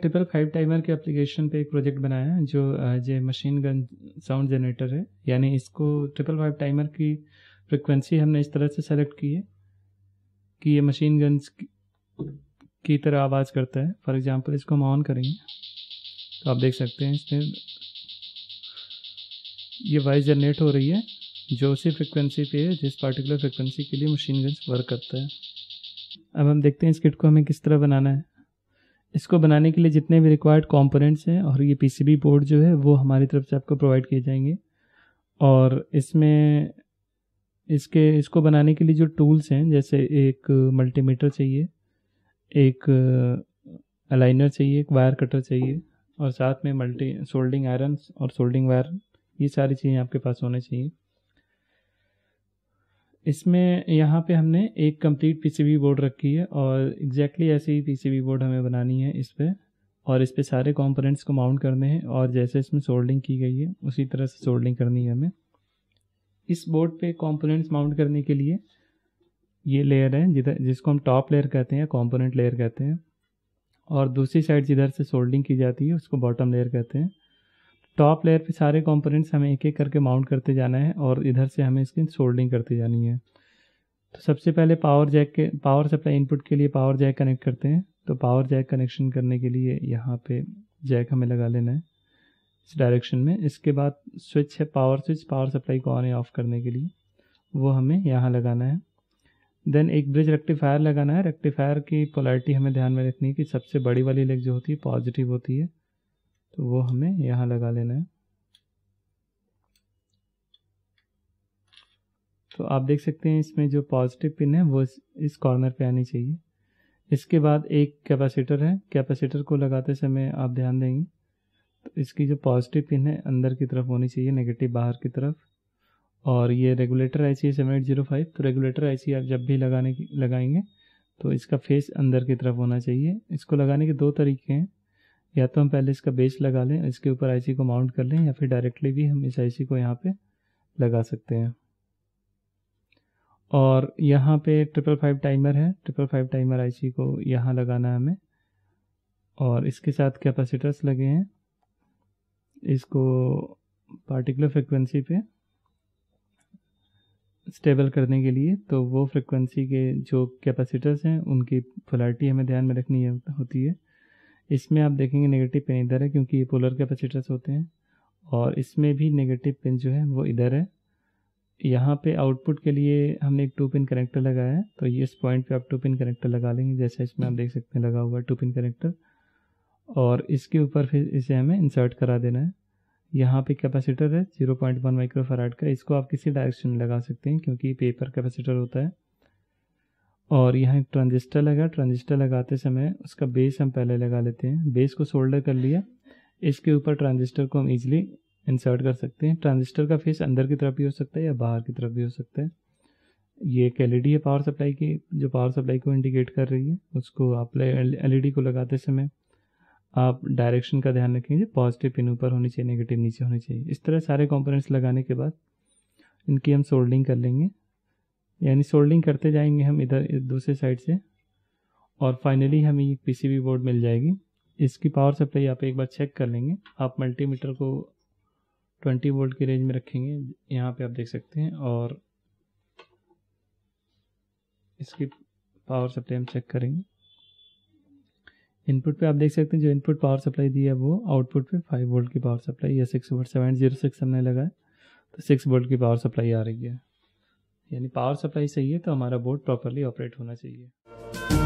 triple five timer के application पे एक प्रोजेक्ट बनाया है जो जो मशीन गन साउंड जनरेटर है यानी इसको ट्रिपल फाइव टाइमर की फ्रिक्वेंसी हमने इस तरह से सेलेक्ट की है कि ये मशीन गन्स की तरह आवाज़ करता है फॉर एग्ज़ाम्पल इसको हम ऑन करेंगे तो आप देख सकते हैं इसमें ये वॉइस जनरेट हो रही है जो उसी फ्रिक्वेंसी पे है जिस पर्टिकुलर फ्रिक्वेंसी के लिए मशीन गन्स वर्क करता है अब हम देखते हैं इस किट को हमें किस तरह बनाना है इसको बनाने के लिए जितने भी रिक्वायर्ड कंपोनेंट्स हैं और ये पीसीबी बोर्ड जो है वो हमारी तरफ से आपको प्रोवाइड किए जाएंगे और इसमें इसके इसको बनाने के लिए जो टूल्स हैं जैसे एक मल्टीमीटर चाहिए एक अलाइनर चाहिए एक वायर कटर चाहिए और साथ में मल्टी सोल्डिंग आयरन्स और सोल्डिंग वायर ये सारी चीज़ें आपके पास होने चाहिए इसमें यहाँ पे हमने एक कंप्लीट पीसीबी बोर्ड रखी है और एग्जैक्टली exactly ऐसी ही पीसीबी बोर्ड हमें बनानी है इस पर और इस पर सारे कंपोनेंट्स को माउंट करने हैं और जैसे इसमें सोल्डिंग की गई है उसी तरह से सोल्डिंग करनी है हमें इस बोर्ड पे कंपोनेंट्स माउंट करने के लिए ये लेयर है जिधर जिसको हम टॉप लेयर कहते हैं कॉम्पोनेंट लेयर कहते हैं और दूसरी साइड जिधर से सोल्डिंग की जाती है उसको बॉटम लेयर कहते हैं टॉप लेयर पे सारे कंपोनेंट्स हमें एक एक करके माउंट करते जाना है और इधर से हमें इसकी सोल्डिंग करती जानी है तो सबसे पहले पावर जैक के पावर सप्लाई इनपुट के लिए पावर जैक कनेक्ट करते हैं तो पावर जैक कनेक्शन करने के लिए यहाँ पे जैक हमें लगा लेना है इस डायरेक्शन में इसके बाद स्विच है पावर स्विच पावर सप्लाई को ऑन या ऑफ करने के लिए वो हमें यहाँ लगाना है देन एक ब्रिज रेक्टिफायर लगाना है रेक्टिफायर की पोलैरिटी हमें ध्यान में रखनी है कि सबसे बड़ी वाली लेग जो होती है पॉजिटिव होती है तो वो हमें यहाँ लगा लेना है तो आप देख सकते हैं इसमें जो पॉजिटिव पिन है वो इस कॉर्नर पे आनी चाहिए इसके बाद एक कैपेसिटर है कैपेसिटर को लगाते समय आप ध्यान देंगे तो इसकी जो पॉजिटिव पिन है अंदर की तरफ होनी चाहिए नेगेटिव बाहर की तरफ और ये regulator I C seven eight zero five तो रेगुलेटर आई सी आप जब भी लगाने की लगाएंगे तो इसका फेस अंदर की तरफ होना चाहिए इसको लगाने के दो तरीके हैं या तो हम पहले इसका बेस लगा लें इसके ऊपर आईसी को माउंट कर लें या फिर डायरेक्टली भी हम इस आईसी को यहाँ पे लगा सकते हैं और यहाँ पे ट्रिपल फाइव टाइमर है ट्रिपल फाइव टाइमर आईसी को यहाँ लगाना है हमें और इसके साथ कैपेसिटर्स लगे हैं इसको पार्टिकुलर फ्रिक्वेंसी पे स्टेबल करने के लिए तो वो फ्रिक्वेंसी के जो कैपेसिटर्स हैं उनकी फ्लैरिटी हमें ध्यान में रखनी है, होती है इसमें आप देखेंगे नेगेटिव पिन इधर है क्योंकि ये पोलर कैपेसिटर्स होते हैं और इसमें भी नेगेटिव पिन जो है वो इधर है यहाँ पे आउटपुट के लिए हमने एक टू पिन कनेक्टर लगाया है तो ये इस पॉइंट पे आप टू पिन कनेक्टर लगा लेंगे जैसा इसमें आप देख सकते हैं लगा हुआ है टू पिन कनेक्टर और इसके ऊपर फिर इसे हमें इंसर्ट करा देना है यहाँ पे कैपेसिटर है जीरो पॉइंट वन माइक्रोफराड का इसको आप किसी डायरेक्शन में लगा सकते हैं क्योंकि पेपर कैपेसिटर होता है और यहाँ एक ट्रांजिस्टर लगा ट्रांजिस्टर लगाते समय उसका बेस हम पहले लगा लेते हैं बेस को सोल्डर कर लिया इसके ऊपर ट्रांजिस्टर को हम इजीली इंसर्ट कर सकते हैं ट्रांजिस्टर का फेस अंदर की तरफ भी हो सकता है या बाहर की तरफ भी हो सकता है ये एक एल है पावर सप्लाई की जो पावर सप्लाई को इंडिकेट कर रही है उसको आप एल को लगाते समय आप डायरेक्शन का ध्यान रखेंगे पॉजिटिव पिन ऊपर होनी चाहिए नेगेटिव नीचे होनी चाहिए इस तरह सारे कॉम्पोनेंट्स लगाने के बाद इनकी हम सोल्डिंग कर लेंगे यानी सोल्डिंग करते जाएंगे हम इधर दूसरे साइड से और फाइनली हमें ये पीसीबी बोर्ड मिल जाएगी इसकी पावर सप्लाई आप एक बार चेक कर लेंगे आप मल्टीमीटर को 20 वोल्ट की रेंज में रखेंगे यहाँ पे आप देख सकते हैं और इसकी पावर सप्लाई हम चेक करेंगे इनपुट पे आप देख सकते हैं जो इनपुट पावर सप्लाई दी है वो आउटपुट पे 5 वोल्ट की पावर सप्लाई या six volt seven zero six हमने लगाया तो सिक्स वोल्ट की पावर सप्लाई आ रही है यानी पावर सप्लाई सही है तो हमारा बोर्ड प्रॉपरली ऑपरेट होना चाहिए